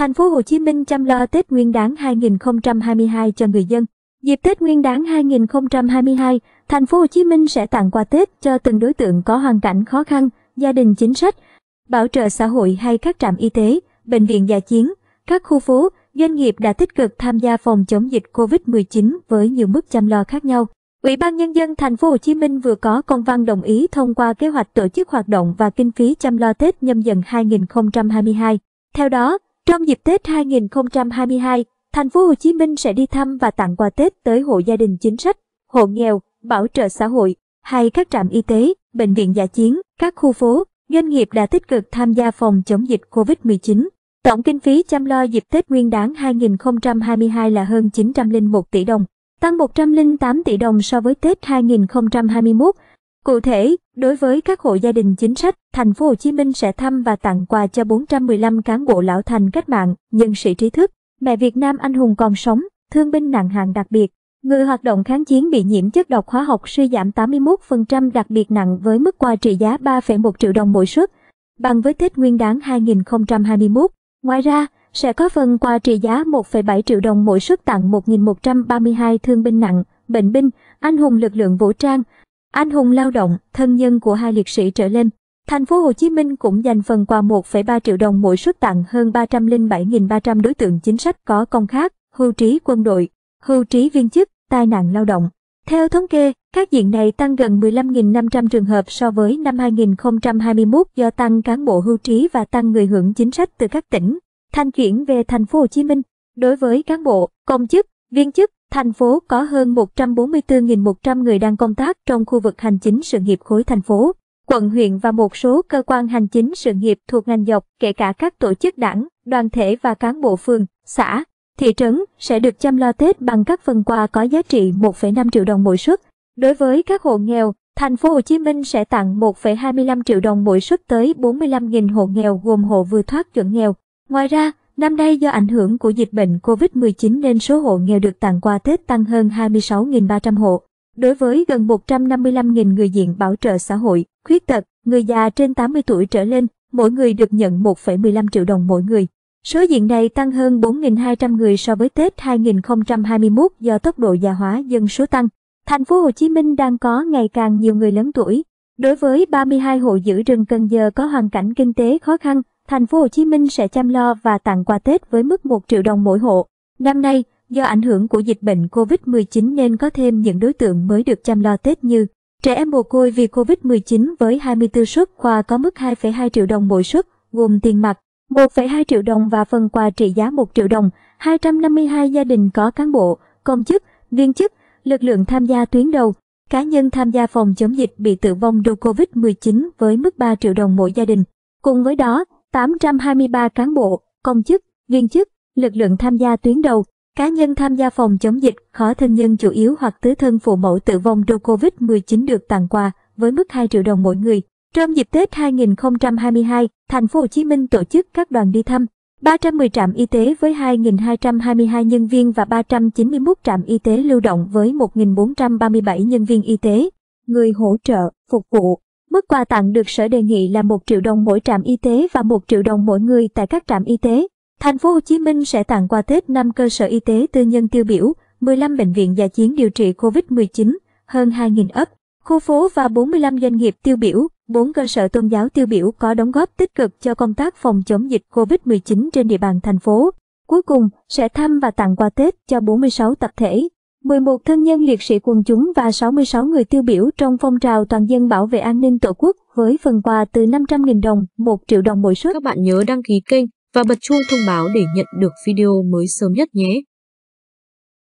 Thành phố Hồ Chí Minh chăm lo Tết Nguyên đán 2022 cho người dân. Dịp Tết Nguyên đán 2022, Thành phố Hồ Chí Minh sẽ tặng quà Tết cho từng đối tượng có hoàn cảnh khó khăn, gia đình chính sách, bảo trợ xã hội hay các trạm y tế, bệnh viện dã chiến, các khu phố, doanh nghiệp đã tích cực tham gia phòng chống dịch COVID-19 với nhiều mức chăm lo khác nhau. Ủy ban nhân dân thành phố Hồ Chí Minh vừa có công văn đồng ý thông qua kế hoạch tổ chức hoạt động và kinh phí chăm lo Tết nhâm dần 2022. Theo đó, trong dịp Tết 2022, thành phố Hồ Chí Minh sẽ đi thăm và tặng quà Tết tới hộ gia đình chính sách, hộ nghèo, bảo trợ xã hội hay các trạm y tế, bệnh viện giả chiến, các khu phố, doanh nghiệp đã tích cực tham gia phòng chống dịch COVID-19. Tổng kinh phí chăm lo dịp Tết Nguyên đán 2022 là hơn 901 tỷ đồng, tăng 108 tỷ đồng so với Tết 2021 Cụ thể, đối với các hộ gia đình chính sách, thành phố Hồ Chí Minh sẽ thăm và tặng quà cho 415 cán bộ lão thành cách mạng, nhân sĩ trí thức, mẹ Việt Nam anh hùng còn sống, thương binh nặng hạng đặc biệt. Người hoạt động kháng chiến bị nhiễm chất độc hóa học suy giảm 81% đặc biệt nặng với mức quà trị giá 3,1 triệu đồng mỗi suất, bằng với Tết Nguyên đán 2021. Ngoài ra, sẽ có phần quà trị giá 1,7 triệu đồng mỗi suất tặng 1.132 thương binh nặng, bệnh binh, anh hùng lực lượng vũ trang, anh hùng lao động, thân nhân của hai liệt sĩ trở lên. Thành phố Hồ Chí Minh cũng dành phần quà 1,3 triệu đồng mỗi suất tặng hơn 307.300 đối tượng chính sách có công khác, hưu trí quân đội, hưu trí viên chức, tai nạn lao động. Theo thống kê, các diện này tăng gần 15.500 trường hợp so với năm 2021 do tăng cán bộ hưu trí và tăng người hưởng chính sách từ các tỉnh, thanh chuyển về thành phố Hồ Chí Minh. Đối với cán bộ, công chức, viên chức, Thành phố có hơn 144.100 người đang công tác trong khu vực hành chính sự nghiệp khối thành phố, quận huyện và một số cơ quan hành chính sự nghiệp thuộc ngành dọc, kể cả các tổ chức đảng, đoàn thể và cán bộ phường, xã, thị trấn sẽ được chăm lo Tết bằng các phần quà có giá trị 1,5 triệu đồng mỗi suất. Đối với các hộ nghèo, thành phố Hồ Chí Minh sẽ tặng 1,25 triệu đồng mỗi suất tới 45.000 hộ nghèo gồm hộ vừa thoát chuẩn nghèo. Ngoài ra, Năm nay do ảnh hưởng của dịch bệnh COVID-19 nên số hộ nghèo được tặng quà Tết tăng hơn 26.300 hộ. Đối với gần 155.000 người diện bảo trợ xã hội, khuyết tật, người già trên 80 tuổi trở lên, mỗi người được nhận 1,15 triệu đồng mỗi người. Số diện này tăng hơn 4.200 người so với Tết 2021 do tốc độ già hóa dân số tăng. Thành phố Hồ Chí Minh đang có ngày càng nhiều người lớn tuổi. Đối với 32 hộ giữ rừng Cần Giờ có hoàn cảnh kinh tế khó khăn, Thành phố Hồ Chí Minh sẽ chăm lo và tặng quà Tết với mức 1 triệu đồng mỗi hộ. Năm nay, do ảnh hưởng của dịch bệnh COVID-19 nên có thêm những đối tượng mới được chăm lo Tết như trẻ em mồ côi vì COVID-19 với 24 suất quà có mức 2,2 triệu đồng mỗi suất, gồm tiền mặt 1,2 triệu đồng và phần quà trị giá 1 triệu đồng. 252 gia đình có cán bộ, công chức, viên chức, lực lượng tham gia tuyến đầu, cá nhân tham gia phòng chống dịch bị tử vong do COVID-19 với mức 3 triệu đồng mỗi gia đình. Cùng với đó, 823 cán bộ, công chức, viên chức, lực lượng tham gia tuyến đầu, cá nhân tham gia phòng chống dịch, khó thân nhân chủ yếu hoặc tứ thân phụ mẫu tử vong do Covid-19 được tặng quà với mức 2 triệu đồng mỗi người. Trong dịp Tết 2022, thành phố Hồ Chí Minh tổ chức các đoàn đi thăm 310 trạm y tế với 2.222 nhân viên và 391 trạm y tế lưu động với 1.437 nhân viên y tế, người hỗ trợ, phục vụ. Mức quà tặng được sở đề nghị là 1 triệu đồng mỗi trạm y tế và 1 triệu đồng mỗi người tại các trạm y tế. Thành phố Hồ Chí Minh sẽ tặng quà Tết 5 cơ sở y tế tư nhân tiêu biểu, 15 bệnh viện gia chiến điều trị COVID-19, hơn 2.000 ấp, khu phố và 45 doanh nghiệp tiêu biểu, 4 cơ sở tôn giáo tiêu biểu có đóng góp tích cực cho công tác phòng chống dịch COVID-19 trên địa bàn thành phố. Cuối cùng, sẽ thăm và tặng quà Tết cho 46 tập thể, 11 thân nhân liệt sĩ quần chúng và 66 người tiêu biểu trong phong trào toàn dân bảo vệ an ninh tổ quốc với phần quà từ 500.000 đồng, 1 triệu đồng mỗi suất. Các bạn nhớ đăng ký kênh và bật chuông thông báo để nhận được video mới sớm nhất nhé.